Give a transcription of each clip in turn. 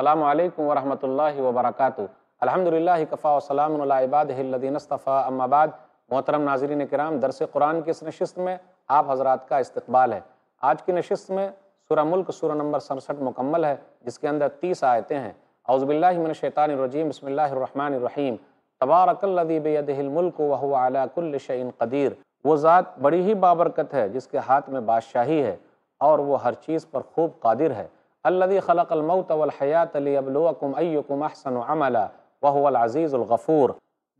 السلام علیکم ورحمۃ اللہ وبرکاتہ الحمد للہ کفاء السلام الدین اصطفیٰ ام آباد محترم ناظرین کرام درس قرآن کی اس نشست میں آپ حضرات کا استقبال ہے آج کی نشست میں سورہ ملک سورہ نمبر سڑسٹھ مکمل ہے جس کے اندر تیس آیتیں ہیں باللہ من الشیطان الرجیم بسم اللہ الرحمن الرحیم تبارک بیدہ الملک وهو ملک کل شئین قدیر وہ ذات بڑی ہی بابرکت ہے جس کے ہاتھ میں بادشاہی ہے اور وہ ہر چیز پر خوب قادر ہے الذي خلق الموت والحیات لیبلوکم ایکم احسن وهو العزیز الغفور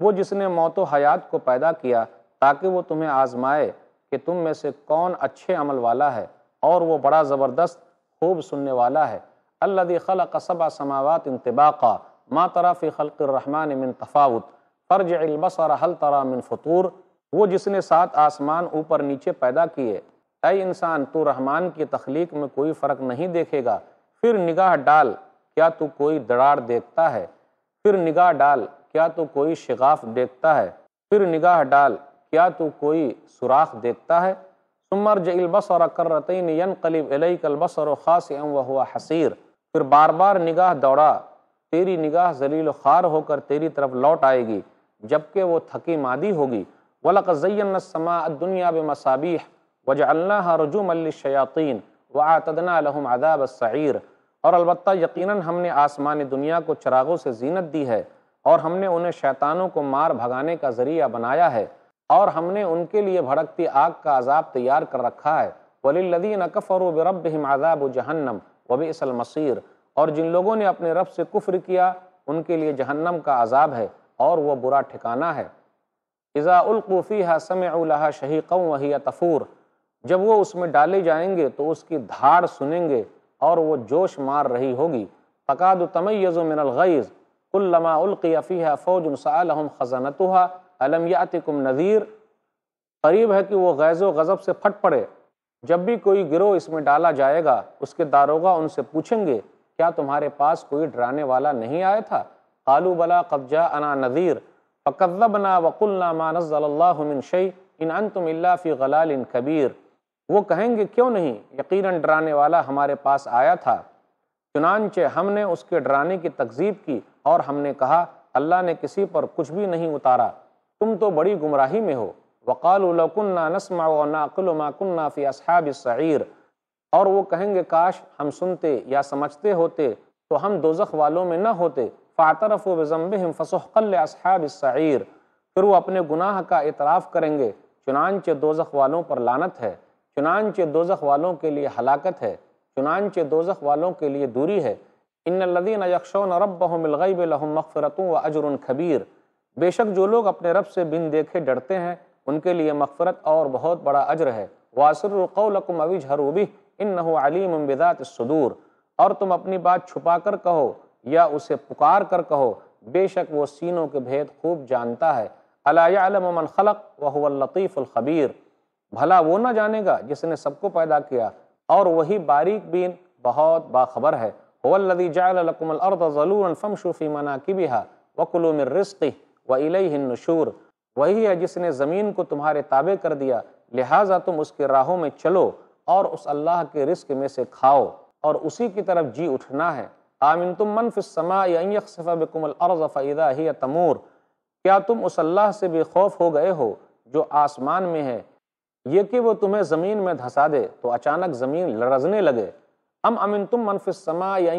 وہ جس نے موت و حیات کو پیدا کیا تاکہ وہ تمہیں آزمائے کہ تم میں سے کون اچھے عمل والا ہے اور وہ بڑا زبردست خوب سننے والا ہے الذي خلق سبع سماوات ما ترى في خلق الرحمن من تفاوت فرجع البصر هل ترى من فطور وہ جس نے سات آسمان اوپر نیچے پیدا کیے اے انسان تو رحمان کی تخلیق میں کوئی فرق نہیں دیکھے گا پھر نگاہ ڈال کیا تو کوئی دڑاڑ دیکھتا ہے پھر نگاہ ڈال کیا تو کوئی شغاف دیکھتا ہے پھر نگاہ ڈال کیا تو کوئی سوراخ دیکھتا ہے سمر البس کرتین اکرطین کلیب علیہ کلبس اور خاص عمو ہوا حسیر پھر بار بار نگاہ دوڑا تیری نگاہ ذلیل و خار ہو کر تیری طرف لوٹ آئے گی جبکہ وہ تھکی مادی ہوگی وَلَقَ سما دنیا الدُّنْيَا مسابیح وجہ اللہ رجوع و لَهُمْ عَذَابَ صعیر اور البتہ یقیناً ہم نے آسمان دنیا کو چراغوں سے زینت دی ہے اور ہم نے انہیں شیطانوں کو مار بھگانے کا ذریعہ بنایا ہے اور ہم نے ان کے لیے بھڑکتی آگ کا عذاب تیار کر رکھا ہے وَلِلَّذِينَ كَفَرُوا بِرَبِّهِمْ عَذَابُ جَهَنَّمْ وَبِئِسَ الْمَصِيرُ اور جن لوگوں نے اپنے رب سے کفر کیا ان کے لیے جہنم کا عذاب ہے اور وہ برا ٹھکانہ ہے اِذَا أُلْقُوا فِيهَا سَمِعُوا لَهَا قوم وَهِيَ تَفُورُ جب وہ اس میں ڈالے جائیں گے تو اس کی دھاڑ سنیں گے اور وہ جوش مار رہی ہوگی فکاد تمیز من یزومن الغیز کللم القی عفیحہ فوج سالحم خزنتحا علم کم نذیر قریب ہے کہ وہ غیظ و غضب سے پھٹ پڑے جب بھی کوئی گروہ اس میں ڈالا جائے گا اس کے داروغہ ان سے پوچھیں گے کیا تمہارے پاس کوئی ڈرانے والا نہیں آیا تھا قالو بلا قبضہ انا نذیر پقز وقلنا ما نزل اللہ من شيء ان انتم الا فی غلال کبیر وہ کہیں گے کیوں نہیں یقیناً ڈرانے والا ہمارے پاس آیا تھا چنانچہ ہم نے اس کے ڈرانے کی تقزیب کی اور ہم نے کہا اللہ نے کسی پر کچھ بھی نہیں اتارا تم تو بڑی گمراہی میں ہو وَقَالُوا لَكُنَّا نسما و نا کلما کننا فی اصحب صعیر اور وہ کہیں گے کاش ہم سنتے یا سمجھتے ہوتے تو ہم دوزخ والوں میں نہ ہوتے فاطرف وظمبحم فَسُحْقَلْ لِأَصْحَابِ السَّعِيرِ اصحاب پھر وہ اپنے گناہ کا اعتراف کریں گے چنانچہ دوزخ والوں پر لانت ہے چنانچہ دوزخ والوں کے لیے ہلاکت ہے چنانچہ دوزخ والوں کے لیے دوری ہے ان الدین یکشون ربهم الغیب لهم بلحم مغفرتوں و اجر کبیر بے شک جو لوگ اپنے رب سے بن دیکھے ڈرتے ہیں ان کے لیے مغفرت اور بہت بڑا عجر ہے واسر القولک اوج حروبی ان نہ علیم صدور اور تم اپنی بات چھپا کر کہو یا اسے پکار کر کہو بے شک وہ سینوں کے بھید خوب جانتا ہے وہ الخبیر بھلا وہ نہ جانے گا جس نے سب کو پیدا کیا اور وہی باریک بین بہت باخبر ہے ولدی جائے فمشوفی منع کی بہا وکلوں میں رستق و علیہ ہندور وہی ہے جس نے زمین کو تمہارے تابع کر دیا لہٰذا تم اس کی راہوں میں چلو اور اس اللہ کے رزق میں سے کھاؤ اور اسی کی طرف جی اٹھنا ہے آمنتم من فی السماء ان یا بکم الارض ضفہ یا تمور کیا تم اس اللہ سے بھی خوف ہو گئے ہو جو آسمان میں ہے یہ کہ وہ تمہیں زمین میں دھسا دے تو اچانک زمین لرزنے لگے ام امن تم منف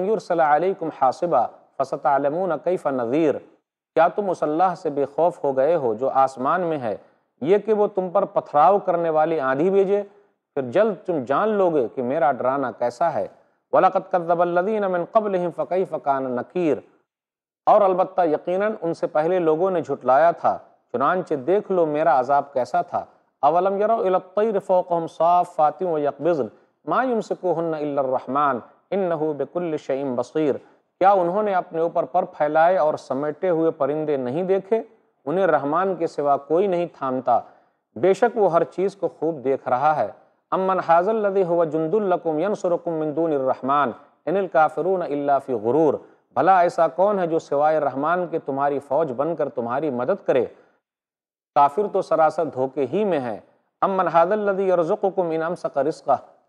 یور صلاح علیہ کم حاصبہ فصط عالم نظیر نذیر کیا تم اس اللہ سے بے خوف ہو گئے ہو جو آسمان میں ہے یہ کہ وہ تم پر پتھراؤ کرنے والی آندھی بھیجے پھر جلد تم جان لو گے کہ میرا ڈرانا کیسا ہے ولاقت كَذَّبَ امن قبل قَبْلِهِمْ فقی فقان نقیر اور البتہ یقیناً ان سے پہلے لوگوں نے جھٹلایا تھا چنانچہ دیکھ لو میرا عذاب کیسا تھا اولم یرو الطیر فوقهم و ما الا الرحمن انه بكل شیء بصیر کیا انہوں نے اپنے اوپر پر پھیلائے اور سمیٹے ہوئے پرندے نہیں دیکھے انہیں رحمان کے سوا کوئی نہیں تھامتا بے شک وہ ہر چیز کو خوب دیکھ رہا ہے امن حاضل جند لکم ینصرکم القم دون الرحمن الرحمان الکافرون الا فی غرور بھلا ایسا کون ہے جو سوائے رحمان کے تمہاری فوج بن کر تمہاری مدد کرے کافر تو سراسر دھوکے ہی میں ہے امن ہاد الدی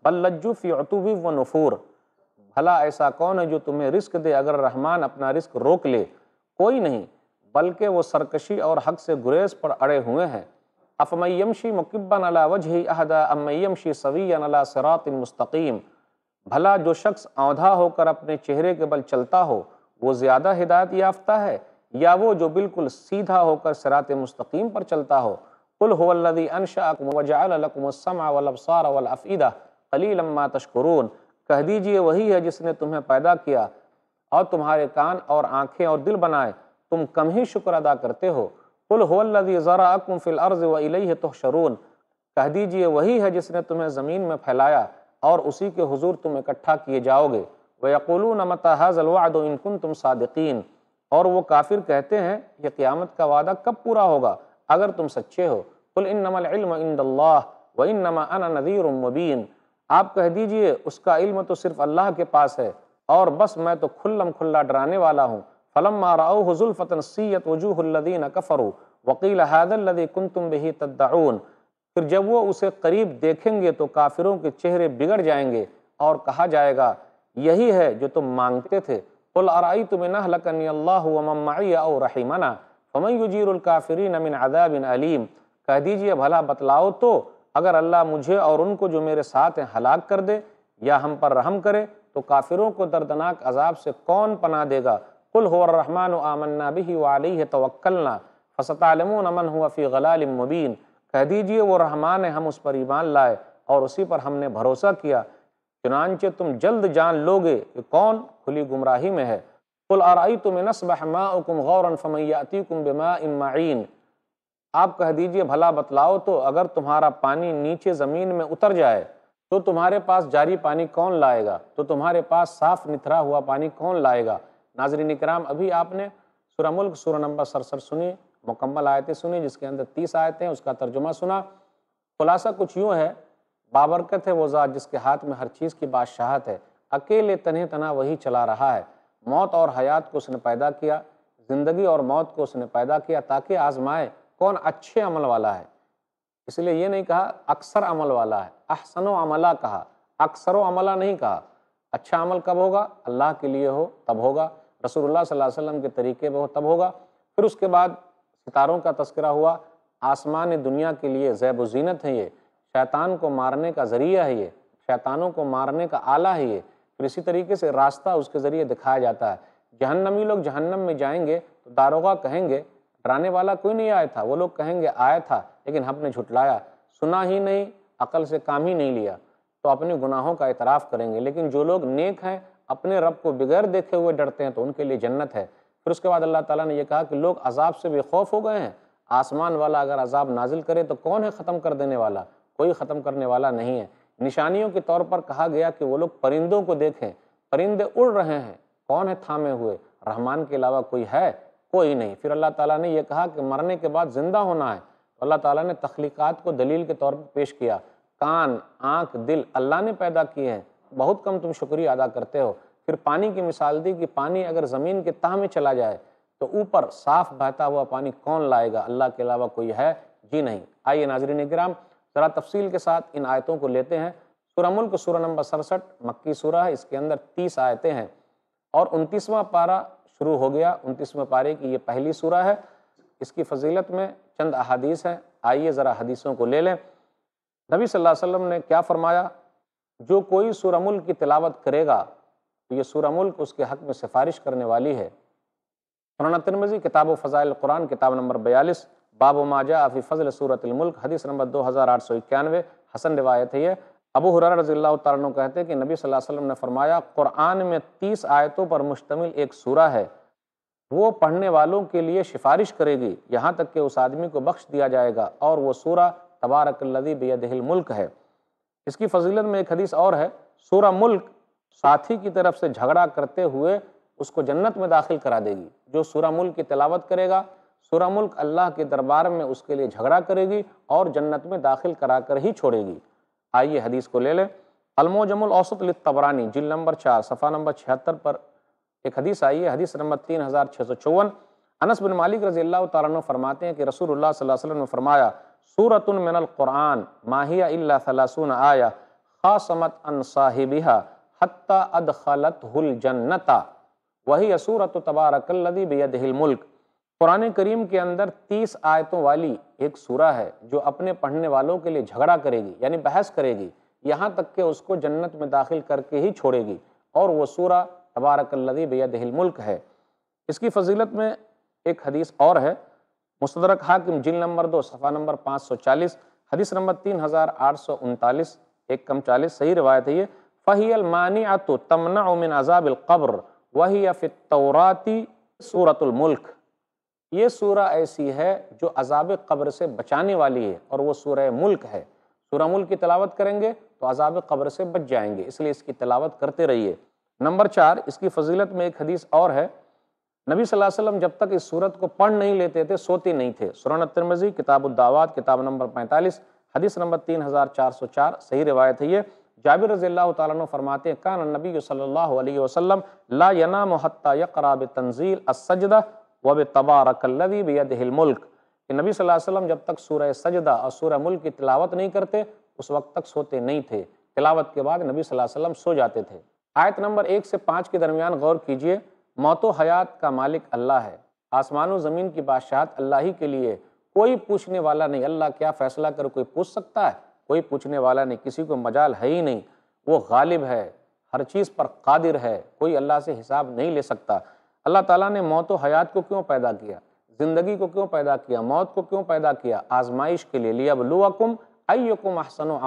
بل لجو فی بلجوف و نفور بھلا ایسا کون ہے جو تمہیں رزق دے اگر رحمان اپنا رزق روک لے کوئی نہیں بلکہ وہ سرکشی اور حق سے گریز پر اڑے ہوئے ہیں افمیمشی مکبن علی وجہ احدا امیمشی شی علی صراط مستقیم بھلا جو شخص آندھا ہو کر اپنے چہرے کے بل چلتا ہو وہ زیادہ ہدایت یافتہ ہے یا وہ جو بالکل سیدھا ہو کر سرات مستقیم پر چلتا ہو قل هو الذي انشاكم وجعل لكم السمع والابصار والافئده قليلا ما تشکرون کہہ دیجئے وہی ہے جس نے تمہیں پیدا کیا اور تمہارے کان اور آنکھیں اور دل بنائے تم کم ہی شکر ادا کرتے ہو قل هو الذي زرعکم فی الارض واليه و کہہ دیجئے وہی ہے جس نے تمہیں زمین میں پھیلایا اور اسی کے حضور تم اکٹھا کیے جاؤ گے هَذَا الْوَعْدُ إِن كُنْتُمْ صَادِقِينَ اور وہ کافر کہتے ہیں یہ قیامت کا وعدہ کب پورا ہوگا اگر تم سچے ہو قل انما العلم عند اللہ وانما انا نذیر مبین آپ کہہ دیجئے اس کا علم تو صرف اللہ کے پاس ہے اور بس میں تو کھلم کھلا ڈرانے والا ہوں فلما ماراؤ حضول سیت وجوہ اللدین کفرو وکیل هذا الذی کن به تدعون پھر جب وہ اسے قریب دیکھیں گے تو کافروں کے چہرے بگڑ جائیں گے اور کہا جائے گا یہی ہے جو تم مانگتے تھے قل ارائیت من اہلکنی اللہ ومن معی او رحیمنا فمن یجیر الكافرین من عذاب علیم کہہ دیجئے بھلا بتلاؤ تو اگر اللہ مجھے اور ان کو جو میرے ساتھ ہیں ہلاک کر دے یا ہم پر رحم کرے تو کافروں کو دردناک عذاب سے کون پناہ دے گا قل ہو الرحمن آمنا به وعلیہ توکلنا فستعلمون من ہوا فی غلال مبین کہہ دیجئے وہ رحمان ہم اس پر ایمان لائے اور اسی پر ہم نے بھروسہ کیا چنانچہ تم جلد جان لو گے کہ کون کھلی گمراہی میں ہے قُلْ آر آئی تم نصب کم غور انفمیاتی کم معین آپ کہہ دیجئے بھلا بتلاؤ تو اگر تمہارا پانی نیچے زمین میں اتر جائے تو تمہارے پاس جاری پانی کون لائے گا تو تمہارے پاس صاف نتھرا ہوا پانی کون لائے گا ناظرین اکرام ابھی آپ نے سورہ ملک سورہ نمبر سرسر سنی مکمل آیتیں سنی جس کے اندر تیس آیتیں اس کا ترجمہ سنا خلاصہ کچھ یوں ہے بابرکت ہے وہ ذات جس کے ہاتھ میں ہر چیز کی بادشاہت ہے اکیلے تنہے تنہا وہی چلا رہا ہے موت اور حیات کو اس نے پیدا کیا زندگی اور موت کو اس نے پیدا کیا تاکہ آزمائے کون اچھے عمل والا ہے اس لیے یہ نہیں کہا اکثر عمل والا ہے احسن و عملہ کہا اکثر و عملہ نہیں کہا اچھا عمل کب ہوگا اللہ کے لیے ہو تب ہوگا رسول اللہ صلی اللہ علیہ وسلم کے طریقے میں ہو تب ہوگا پھر اس کے بعد ستاروں کا تذکرہ ہوا آسمان دنیا کے لیے زیب و زینت ہے یہ شیطان کو مارنے کا ذریعہ ہی یہ شیطانوں کو مارنے کا آلہ ہی یہ پھر اسی طریقے سے راستہ اس کے ذریعے دکھایا جاتا ہے جہنمی لوگ جہنم میں جائیں گے تو داروغہ کہیں گے ڈرانے والا کوئی نہیں آیا تھا وہ لوگ کہیں گے آیا تھا لیکن ہم نے جھٹلایا سنا ہی نہیں عقل سے کام ہی نہیں لیا تو اپنے گناہوں کا اعتراف کریں گے لیکن جو لوگ نیک ہیں اپنے رب کو بغیر دیکھے ہوئے ڈرتے ہیں تو ان کے لیے جنت ہے پھر اس کے بعد اللہ تعالیٰ نے یہ کہا کہ لوگ عذاب سے بھی خوف ہو گئے ہیں آسمان والا اگر عذاب نازل کرے تو کون ہے ختم کر دینے والا کوئی ختم کرنے والا نہیں ہے نشانیوں کے طور پر کہا گیا کہ وہ لوگ پرندوں کو دیکھیں پرندے اڑ رہے ہیں کون ہے تھامے ہوئے رحمان کے علاوہ کوئی ہے کوئی نہیں پھر اللہ تعالیٰ نے یہ کہا کہ مرنے کے بعد زندہ ہونا ہے اللہ تعالیٰ نے تخلیقات کو دلیل کے طور پر پیش کیا کان آنکھ دل اللہ نے پیدا کیے ہیں بہت کم تم شکریہ ادا کرتے ہو پھر پانی کی مثال دی کہ پانی اگر زمین کے تاہ میں چلا جائے تو اوپر صاف بہتا ہوا پانی کون لائے گا اللہ کے علاوہ کوئی ہے جی نہیں آئیے ناظرین کرام ذرا تفصیل کے ساتھ ان آیتوں کو لیتے ہیں سورہ ملک سورہ نمبر سڑسٹھ مکی سورہ ہے اس کے اندر تیس آیتیں ہیں اور انتیسواں پارہ شروع ہو گیا انتیسویں پارے کی یہ پہلی سورہ ہے اس کی فضیلت میں چند احادیث ہیں آئیے ذرا حدیثوں کو لے لیں نبی صلی اللہ علیہ وسلم نے کیا فرمایا جو کوئی سورہ ملک کی تلاوت کرے گا یہ سورہ ملک اس کے حق میں سفارش کرنے والی ہے ترمزی کتاب و فضائل قرآن کتاب نمبر بیالیس باب و ماجا آفی فضل صورت الملک حدیث نمبر دو ہزار آٹھ سو اکیانوے حسن روایت ہے یہ ابو رضی اللہ تارن کہتے ہیں کہ نبی صلی اللہ علیہ وسلم نے فرمایا قرآن میں تیس آیتوں پر مشتمل ایک سورہ ہے وہ پڑھنے والوں کے لیے سفارش کرے گی یہاں تک کہ اس آدمی کو بخش دیا جائے گا اور وہ سورہ تبارک لدیب بیدہ الملک ہے اس کی فضیلت میں ایک حدیث اور ہے سورہ ملک ساتھی کی طرف سے جھگڑا کرتے ہوئے اس کو جنت میں داخل کرا دے گی جو سورہ ملک کی تلاوت کرے گا سورہ ملک اللہ کے دربار میں اس کے لیے جھگڑا کرے گی اور جنت میں داخل کرا کر ہی چھوڑے گی آئیے حدیث کو لے لیں الموجم الاوسط للطبرانی جل نمبر چار صفحہ نمبر چھہتر پر ایک حدیث آئیے حدیث نمبر تین ہزار چھ سو چون انس بن مالک رضی اللہ تعالیٰ فرماتے ہیں کہ رسول اللہ صلی اللہ علیہ وسلم نے فرمایا سورت من القرآن ماہیہ اللہ ثلاثون آیا خاصمت ان صاحبها حتی ادخلته الجنت وہی سورت تبارک اللذی بیدہ الملک قرآن کریم کے اندر تیس آیتوں والی ایک سورہ ہے جو اپنے پڑھنے والوں کے لیے جھگڑا کرے گی یعنی بحث کرے گی یہاں تک کہ اس کو جنت میں داخل کر کے ہی چھوڑے گی اور وہ سورہ تبارک الدیب بیدہ الملک ہے اس کی فضیلت میں ایک حدیث اور ہے مستدرک حاکم جن نمبر دو صفحہ نمبر پانچ سو چالیس حدیث نمبر تین ہزار آٹھ سو انتالیس ایک کم چالیس صحیح روایت ہے یہ فہی الْمَانِعَةُ تَمْنَعُ مِنْ نزاب القبر وہی فِي فتوراتی سُورَةُ الملک یہ سورہ ایسی ہے جو عذاب قبر سے بچانے والی ہے اور وہ سورہ ملک ہے سورہ ملک کی تلاوت کریں گے تو عذاب قبر سے بچ جائیں گے اس لیے اس کی تلاوت کرتے رہیے نمبر چار اس کی فضیلت میں ایک حدیث اور ہے نبی صلی اللہ علیہ وسلم جب تک اس صورت کو پڑھ نہیں لیتے تھے سوتی نہیں تھے سورن ترمزی کتاب الدعوات کتاب نمبر پینتالیس حدیث نمبر تین ہزار چار سو چار صحیح روایت ہے یہ جابر رضی اللہ تعالیٰ فرماتے ہیں کان نبی صلی اللہ علیہ وسلم لا ینام حتی یقرا بتنزیل السجدہ وب تبارک طبار بید دہل کہ نبی صلی اللہ علیہ وسلم جب تک سورہ سجدہ اور سورہ ملک کی تلاوت نہیں کرتے اس وقت تک سوتے نہیں تھے تلاوت کے بعد نبی صلی اللہ علیہ وسلم سو جاتے تھے آیت نمبر ایک سے پانچ کے درمیان غور کیجئے موت و حیات کا مالک اللہ ہے آسمان و زمین کی بادشاہت اللہ ہی کے لیے کوئی پوچھنے والا نہیں اللہ کیا فیصلہ کر کوئی پوچھ سکتا ہے کوئی پوچھنے والا نہیں کسی کو مجال ہے ہی نہیں وہ غالب ہے ہر چیز پر قادر ہے کوئی اللہ سے حساب نہیں لے سکتا اللہ تعالیٰ نے موت و حیات کو کیوں پیدا کیا زندگی کو کیوں پیدا کیا موت کو کیوں پیدا کیا آزمائش کے لیے لیا بلو اکم احسن و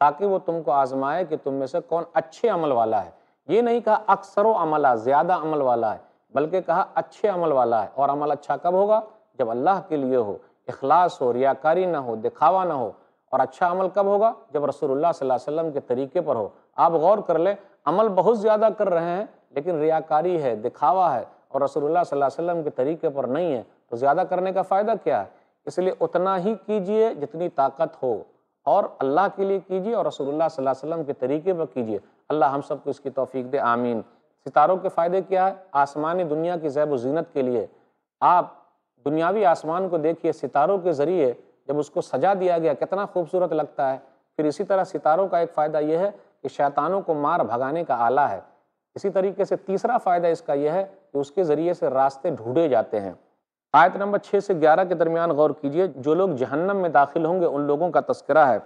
تاکہ وہ تم کو آزمائے کہ تم میں سے کون اچھے عمل والا ہے یہ نہیں کہا اکثر و عملہ زیادہ عمل والا ہے بلکہ کہا اچھے عمل والا ہے اور عمل اچھا کب ہوگا جب اللہ کے لیے ہو اخلاص ہو ریاکاری نہ ہو دکھاوا نہ ہو اور اچھا عمل کب ہوگا جب رسول اللہ صلی اللہ علیہ وسلم کے طریقے پر ہو آپ غور کر لیں عمل بہت زیادہ کر رہے ہیں لیکن ریاکاری ہے دکھاوا ہے اور رسول اللہ صلی اللہ علیہ وسلم کے طریقے پر نہیں ہے تو زیادہ کرنے کا فائدہ کیا ہے اس لیے اتنا ہی کیجئے جتنی طاقت ہو اور اللہ کے لیے کیجئے اور رسول اللہ صلی اللہ علیہ وسلم کے طریقے پر کیجئے اللہ ہم سب کو اس کی توفیق دے آمین ستاروں کے فائدے کیا ہے آسمانی دنیا کی زیب و زینت کے لیے آپ دنیاوی آسمان کو دیکھیے ستاروں کے ذریعے جب اس کو سجا دیا گیا کتنا خوبصورت لگتا ہے پھر اسی طرح ستاروں کا ایک فائدہ یہ ہے کہ شیطانوں کو مار بھگانے کا آلہ ہے اسی طریقے سے تیسرا فائدہ اس کا یہ ہے کہ اس کے ذریعے سے راستے ڈھونڈے جاتے ہیں آیت نمبر 6 سے گیارہ کے درمیان غور کیجئے جو لوگ جہنم میں داخل ہوں گے ان لوگوں کا تذکرہ ہے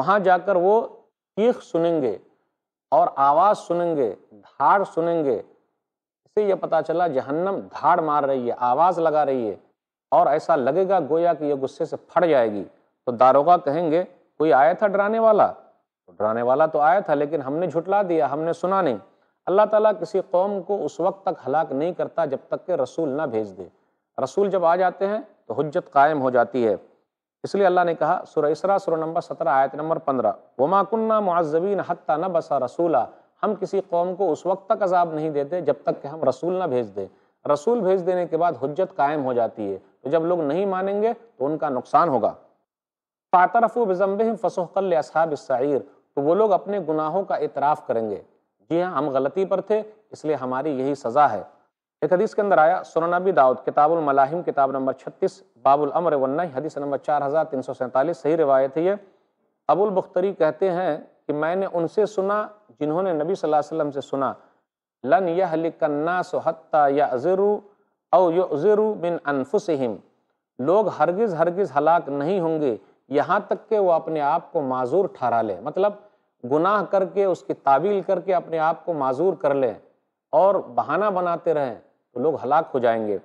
وہاں جا کر وہ چیخ سنیں گے اور آواز سنیں گے دھاڑ سنیں گے اسے یہ پتہ چلا جہنم دھاڑ مار رہی ہے آواز لگا رہی ہے اور ایسا لگے گا گویا کہ یہ غصے سے پھٹ جائے گی تو داروغ کہیں گے کوئی آیا تھا ڈرانے والا ڈرانے والا تو آیا تھا لیکن ہم نے جھٹلا دیا ہم نے سنا نہیں اللہ تعالیٰ کسی قوم کو اس وقت تک ہلاک نہیں کرتا جب تک کہ رسول نہ بھیج دے رسول جب آ جاتے ہیں تو حجت قائم ہو جاتی ہے اس لیے اللہ نے کہا سورہ اسرا سورہ نمبر سترہ آیت نمبر پندرہ وما کنہ معذبین حتیٰ نہ بسا رسولہ ہم کسی قوم کو اس وقت تک عذاب نہیں دیتے جب تک کہ ہم رسول نہ بھیج دیں رسول بھیج دینے کے بعد حجت قائم ہو جاتی ہے تو جب لوگ نہیں مانیں گے تو ان کا نقصان ہوگا فاطرف و بزمبہ فصوقل اصحاب تو وہ لوگ اپنے گناہوں کا اعتراف کریں گے جی ہاں ہم غلطی پر تھے اس لیے ہماری یہی سزا ہے ایک حدیث کے اندر آیا سنن نبی داؤد کتاب الملاحم کتاب نمبر 36 باب الامر ون حدیث نمبر 4347 صحیح روایت ہے یہ البختری کہتے ہیں کہ میں نے ان سے سنا جنہوں نے نبی صلی اللہ علیہ وسلم سے سنا لن یہ الناس حتی یعذرو او یعذرو من انفسہم لوگ ہرگز ہرگز ہلاک نہیں ہوں گے یہاں تک کہ وہ اپنے آپ کو معذور ٹھہرا لے مطلب گناہ کر کے اس کی تعویل کر کے اپنے آپ کو معذور کر لیں اور بہانہ بناتے رہیں تو لوگ ہلاک ہو جائیں گے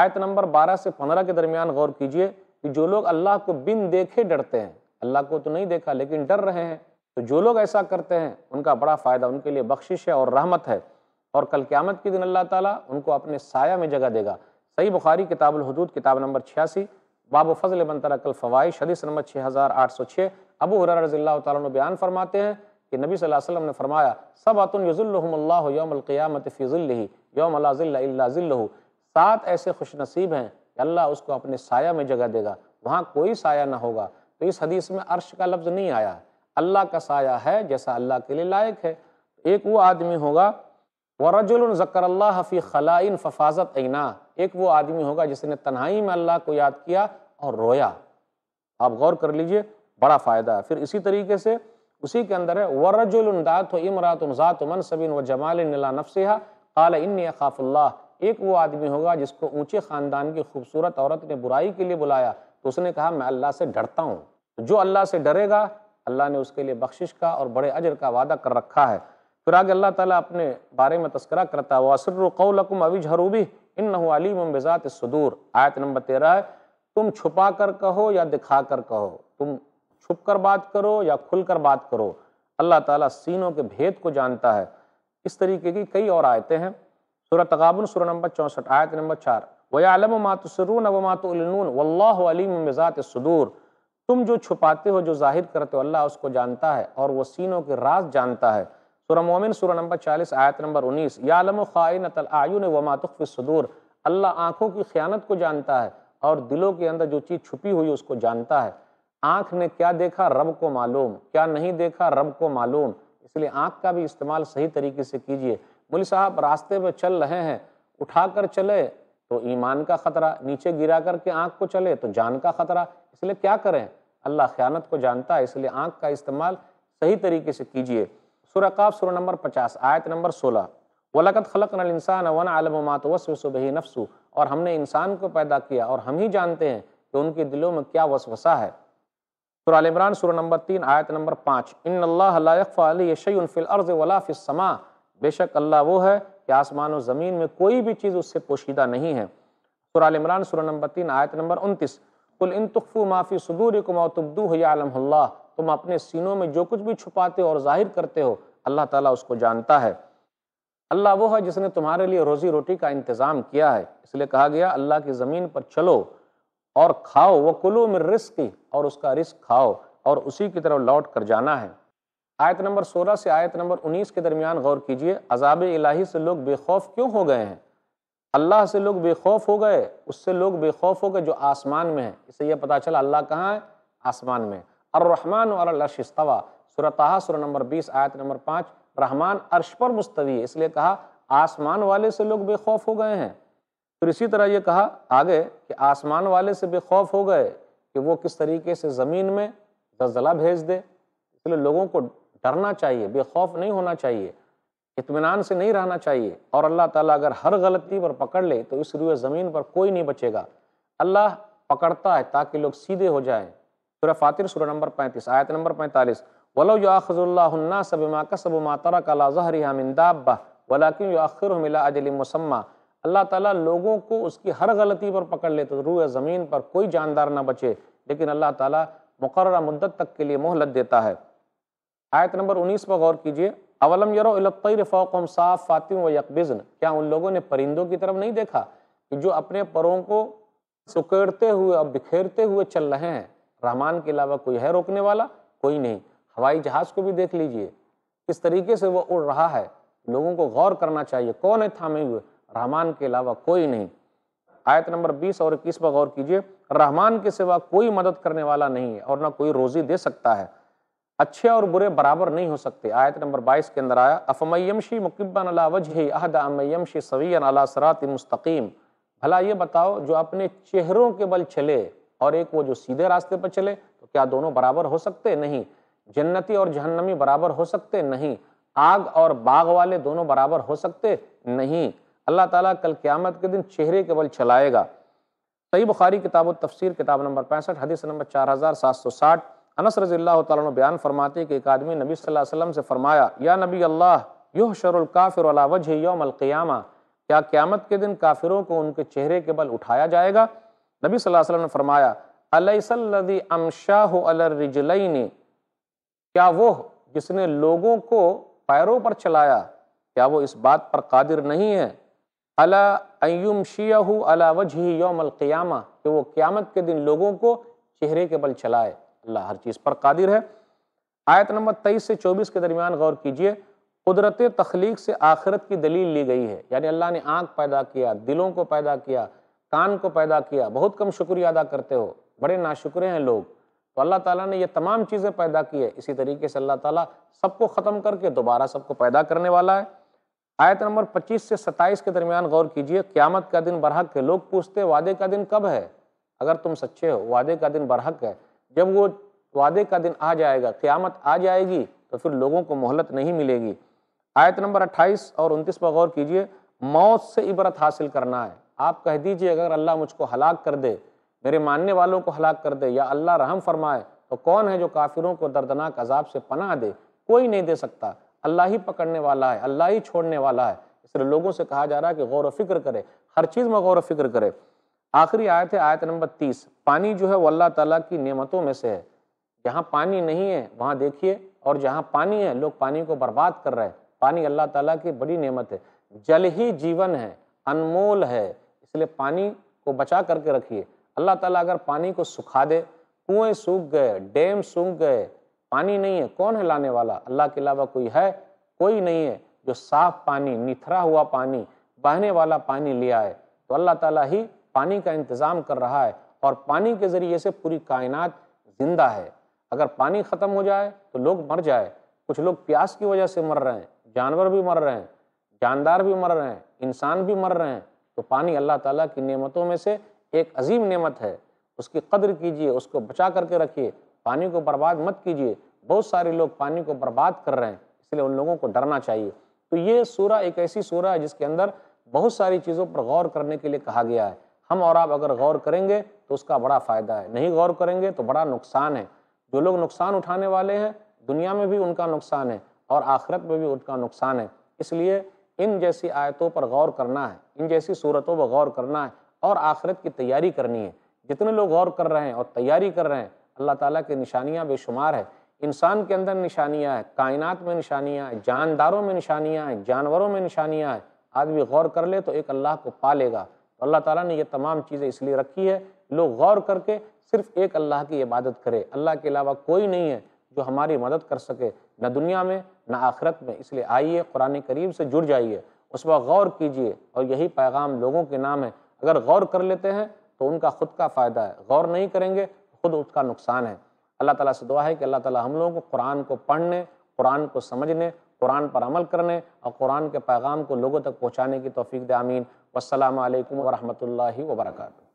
آیت نمبر بارہ سے پندرہ کے درمیان غور کیجئے کہ جو لوگ اللہ کو بن دیکھے ڈرتے ہیں اللہ کو تو نہیں دیکھا لیکن ڈر رہے ہیں تو جو لوگ ایسا کرتے ہیں ان کا بڑا فائدہ ان کے لیے بخشش ہے اور رحمت ہے اور کل قیامت کے دن اللہ تعالیٰ ان کو اپنے سایہ میں جگہ دے گا صحیح بخاری کتاب الحدود کتاب نمبر چھیاسی باب و فضل بن ترک الفوائش حدیث نمبر 6806 ابو حرار رضی اللہ تعالیٰ بیان فرماتے ہیں کہ نبی صلی اللہ علیہ وسلم نے فرمایا سباتن یز اللہ یوم ملقیامۃ فیض اللہ یوم ملازلََََََََََََََََََََّل سات ایسے خوش نصیب ہیں کہ اللہ اس کو اپنے سایہ میں جگہ دے گا وہاں کوئی سایہ نہ ہوگا تو اس حدیث میں عرش کا لفظ نہیں آیا اللہ کا سایہ ہے جیسا اللہ کے لیے لائق ہے ایک وہ آدمی ہوگا وَرَجُلٌ الن اللَّهَ اللہ خَلَائِن خلائن اَيْنَا ایک وہ آدمی ہوگا جس نے تنہائی میں اللہ کو یاد کیا اور رویا آپ غور کر لیجئے بڑا فائدہ ہے پھر اسی طریقے سے اسی کے اندر ہے ورج الدات و امراۃ الزات منصب و نَفْسِهَا قال إِنِّي أَخَافُ اللہ ایک وہ آدمی ہوگا جس کو اونچے خاندان کی خوبصورت عورت نے برائی کے لیے بلایا تو اس نے کہا میں اللہ سے ڈرتا ہوں جو اللہ سے ڈرے گا اللہ نے اس کے لیے بخشش کا اور بڑے اجر کا وعدہ کر رکھا ہے پھر آگے اللہ تعالیٰ اپنے بارے میں تذکرہ کرتا ہے وَأَسِرُّ قَوْلَكُمْ اسرقلقم اویجروبی إِنَّهُ عَلِيمٌ بِذَاتِ الصُّدُورِ آیت نمبر تیرہ ہے تم چھپا کر کہو یا دکھا کر کہو تم چھپ کر بات کرو یا کھل کر بات کرو اللہ تعالیٰ سینوں کے بھید کو جانتا ہے اس طریقے کی کئی اور آیتیں ہیں سورہ تغابن سورہ نمبر چونسٹھ آیت نمبر چار وَيَعْلَمُ مَا تُسِرُّونَ وَمَا تُعْلِنُونَ وَاللَّهُ عَلِيمٌ بِذَاتِ الصُّدُورِ تم جو چھپاتے ہو جو ظاہر کرتے ہو اللہ اس کو جانتا ہے اور وہ سینوں کے راز جانتا ہے سورہ مومن سورہ نمبر چالیس آیت نمبر انیس یا خَائِنَةَ خاینت وَمَا تُخْفِ الصُّدُورِ اللہ آنکھوں کی خیانت کو جانتا ہے اور دلوں کے اندر جو چیز چھپی ہوئی اس کو جانتا ہے آنکھ نے کیا دیکھا رب کو معلوم کیا نہیں دیکھا رب کو معلوم اس لیے آنکھ کا بھی استعمال صحیح طریقے سے کیجئے مولی صاحب راستے پر چل رہے ہیں اٹھا کر چلے تو ایمان کا خطرہ نیچے گرا کر کے آنکھ کو چلے تو جان کا خطرہ اس لیے کیا کریں اللہ خیانت کو جانتا ہے اس لیے آنکھ کا استعمال صحیح طریقے سے کیجئے سورہ قاف سورہ نمبر پچاس آیت نمبر سولہ وَلَقَدْ خَلَقْنَا الْإِنسَانَ وَنَعَلَمُ مَا تُوَسْوِسُ بِهِ نَفْسُ اور ہم نے انسان کو پیدا کیا اور ہم ہی جانتے ہیں کہ ان کے دلوں میں کیا وسوسہ ہے سورہ سورہ عمران نمبر تین آیت نمبر پانچ ان اللہ لا علی فی ولا بے شک اللہ وہ ہے کہ آسمان و زمین میں کوئی بھی چیز اس سے پوشیدہ نہیں ہے سورہ سورہ عمران نمبر تین آیت نمبر انتیس کل تبدو کمعتبو عالم اللہ تم اپنے سینوں میں جو کچھ بھی چھپاتے ہو اور ظاہر کرتے ہو اللہ تعالیٰ اس کو جانتا ہے اللہ وہ ہے جس نے تمہارے لیے روزی روٹی کا انتظام کیا ہے اس لیے کہا گیا اللہ کی زمین پر چلو اور کھاؤ وہ کلو مرضی اور اس کا رزق کھاؤ اور اسی کی طرف لوٹ کر جانا ہے آیت نمبر سولہ سے آیت نمبر انیس کے درمیان غور کیجئے عذاب الٰہی سے لوگ بے خوف کیوں ہو گئے ہیں اللہ سے لوگ بے خوف ہو گئے اس سے لوگ بے خوف ہو گئے جو آسمان میں ہیں اس سے یہ پتہ چلا اللہ کہاں ہے آسمان میں الرحمن اور رحمٰن سورہ تاہا سورہ نمبر بیس آیت نمبر پانچ رحمان عرش پر مستوی ہے اس لیے کہا آسمان والے سے لوگ بے خوف ہو گئے ہیں پھر اسی طرح یہ کہا آگے کہ آسمان والے سے بے خوف ہو گئے کہ وہ کس طریقے سے زمین میں زلزلہ بھیج دے اس لیے لوگوں کو ڈرنا چاہیے بے خوف نہیں ہونا چاہیے اطمینان سے نہیں رہنا چاہیے اور اللہ تعالیٰ اگر ہر غلطی پر پکڑ لے تو اس روئے زمین پر کوئی نہیں بچے گا اللہ پکڑتا ہے تاکہ لوگ سیدھے ہو جائیں سورہ فاتر سورہ نمبر پینتیس آیت نمبر پینتالیس ولو یو اخذ اللہ اللہ صبِ ماں کا صب و ماترا کا لازھ ہری ہندا بلاک یو اللہ تعالیٰ لوگوں کو اس کی ہر غلطی پر پکڑ لیتا روح زمین پر کوئی جاندار نہ بچے لیکن اللہ تعالیٰ مقررہ مدت تک کے لیے مہلت دیتا ہے آیت نمبر انیس پر غور کیجئے اولم یرو الطیر فوقم صاف فاتم و یکبزن کیا ان لوگوں نے پرندوں کی طرف نہیں دیکھا کہ جو اپنے پروں کو سکیڑتے ہوئے اور بکھیرتے ہوئے چل رہے ہیں رحمان کے علاوہ کوئی ہے روکنے والا کوئی نہیں ہوائی جہاز کو بھی دیکھ لیجئے کس طریقے سے وہ اڑ رہا ہے لوگوں کو غور کرنا چاہیے کون ہے تھامے ہوئے رحمان کے علاوہ کوئی نہیں آیت نمبر بیس اور اکیس پر غور کیجئے رحمان کے سوا کوئی مدد کرنے والا نہیں ہے اور نہ کوئی روزی دے سکتا ہے اچھے اور برے برابر نہیں ہو سکتے آیت نمبر بائیس کے اندر آیا افمیمشی شی مقبا علا وجہ عہدا امیمشی شی سوی علاسرات مستقیم بھلا یہ بتاؤ جو اپنے چہروں کے بل چلے اور ایک وہ جو سیدھے راستے پر چلے تو کیا دونوں برابر ہو سکتے نہیں جنتی اور جہنمی برابر ہو سکتے نہیں آگ اور باغ والے دونوں برابر ہو سکتے نہیں اللہ تعالیٰ کل قیامت کے دن چہرے کے بل چلائے گا صحیح بخاری کتاب و تفسیر کتاب نمبر پینسٹھ حدیث نمبر چار ہزار سات سو ساٹھ انس رضی اللہ تعالیٰ بیان فرماتے کہ ایک آدمی نبی صلی اللہ علیہ وسلم سے فرمایا یا نبی اللہ یحشر وجہ یوم القیامہ کیا قیامت کے دن کافروں کو ان کے چہرے کے بل اٹھایا جائے گا نبی صلی اللہ علیہ وسلم نے فرمایا امشاہ علی کیا وہ جس نے لوگوں کو پیروں پر چلایا کیا وہ اس بات پر قادر نہیں ہے اللہ ایم شی ہوج وجہ یوم القیامہ کہ وہ قیامت کے دن لوگوں کو چہرے کے بل چلائے اللہ ہر چیز پر قادر ہے آیت نمبر تیئیس سے چوبیس کے درمیان غور کیجئے قدرت تخلیق سے آخرت کی دلیل لی گئی ہے یعنی اللہ نے آنکھ پیدا کیا دلوں کو پیدا کیا کان کو پیدا کیا بہت کم شکریہ ادا کرتے ہو بڑے ناشکرے ہیں لوگ تو اللہ تعالیٰ نے یہ تمام چیزیں پیدا کی ہے اسی طریقے سے اللہ تعالیٰ سب کو ختم کر کے دوبارہ سب کو پیدا کرنے والا ہے آیت نمبر پچیس سے ستائیس کے درمیان غور کیجئے قیامت کا دن برحق ہے لوگ پوچھتے وعدے کا دن کب ہے اگر تم سچے ہو وعدے کا دن برحق ہے جب وہ وعدے کا دن آ جائے گا قیامت آ جائے گی تو پھر لوگوں کو مہلت نہیں ملے گی آیت نمبر اٹھائیس اور انتیس پر غور کیجئے موت سے عبرت حاصل کرنا ہے آپ کہہ دیجئے اگر اللہ مجھ کو ہلاک کر دے میرے ماننے والوں کو ہلاک کر دے یا اللہ رحم فرمائے تو کون ہے جو کافروں کو دردناک عذاب سے پناہ دے کوئی نہیں دے سکتا اللہ ہی پکڑنے والا ہے اللہ ہی چھوڑنے والا ہے اس لیے لوگوں سے کہا جا رہا ہے کہ غور و فکر کرے ہر چیز میں غور و فکر کرے آخری آیت ہے آیت نمبر تیس پانی جو ہے وہ اللہ تعالیٰ کی نعمتوں میں سے ہے جہاں پانی نہیں ہے وہاں دیکھیے اور جہاں پانی ہے لوگ پانی کو برباد کر رہے ہیں پانی اللہ تعالیٰ کی بڑی نعمت ہے جل ہی جیون ہے انمول ہے اس لیے پانی کو بچا کر کے رکھیے اللہ تعالیٰ اگر پانی کو سکھا دے کنویں سوکھ گئے ڈیم سوکھ گئے پانی نہیں ہے کون ہے لانے والا اللہ کے علاوہ کوئی ہے کوئی نہیں ہے جو صاف پانی نتھرا ہوا پانی بہنے والا پانی لیا ہے تو اللہ تعالیٰ ہی پانی کا انتظام کر رہا ہے اور پانی کے ذریعے سے پوری کائنات زندہ ہے اگر پانی ختم ہو جائے تو لوگ مر جائے کچھ لوگ پیاس کی وجہ سے مر رہے ہیں جانور بھی مر رہے ہیں جاندار بھی مر رہے ہیں انسان بھی مر رہے ہیں تو پانی اللہ تعالیٰ کی نعمتوں میں سے ایک عظیم نعمت ہے اس کی قدر کیجئے اس کو بچا کر کے رکھیے پانی کو برباد مت کیجیے بہت سارے لوگ پانی کو برباد کر رہے ہیں اس لیے ان لوگوں کو ڈرنا چاہیے تو یہ سورہ ایک ایسی سورہ ہے جس کے اندر بہت ساری چیزوں پر غور کرنے کے لیے کہا گیا ہے ہم اور آپ اگر غور کریں گے تو اس کا بڑا فائدہ ہے نہیں غور کریں گے تو بڑا نقصان ہے جو لوگ نقصان اٹھانے والے ہیں دنیا میں بھی ان کا نقصان ہے اور آخرت میں بھی ان کا نقصان ہے اس لیے ان جیسی آیتوں پر غور کرنا ہے ان جیسی صورتوں پر غور کرنا ہے اور آخرت کی تیاری کرنی ہے جتنے لوگ غور کر رہے ہیں اور تیاری کر رہے ہیں اللہ تعالیٰ کی نشانیاں بے شمار ہے انسان کے اندر نشانیاں ہیں کائنات میں نشانیاں ہیں جانداروں میں نشانیاں ہیں جانوروں میں نشانیاں ہیں آدمی غور کر لے تو ایک اللہ کو پا لے گا اللہ تعالیٰ نے یہ تمام چیزیں اس لیے رکھی ہے لوگ غور کر کے صرف ایک اللہ کی عبادت کرے اللہ کے علاوہ کوئی نہیں ہے جو ہماری مدد کر سکے نہ دنیا میں نہ آخرت میں اس لیے آئیے قرآن قریب سے جڑ جائیے اس وقت غور کیجئے اور یہی پیغام لوگوں کے نام ہے اگر غور کر لیتے ہیں تو ان کا خود کا فائدہ ہے غور نہیں کریں گے خود اس کا نقصان ہے اللہ تعالیٰ سے دعا ہے کہ اللہ تعالیٰ ہم لوگوں کو قرآن کو پڑھنے قرآن کو سمجھنے قرآن پر عمل کرنے اور قرآن کے پیغام کو لوگوں تک پہنچانے کی توفیق دے آمین والسلام علیکم ورحمۃ اللہ وبرکاتہ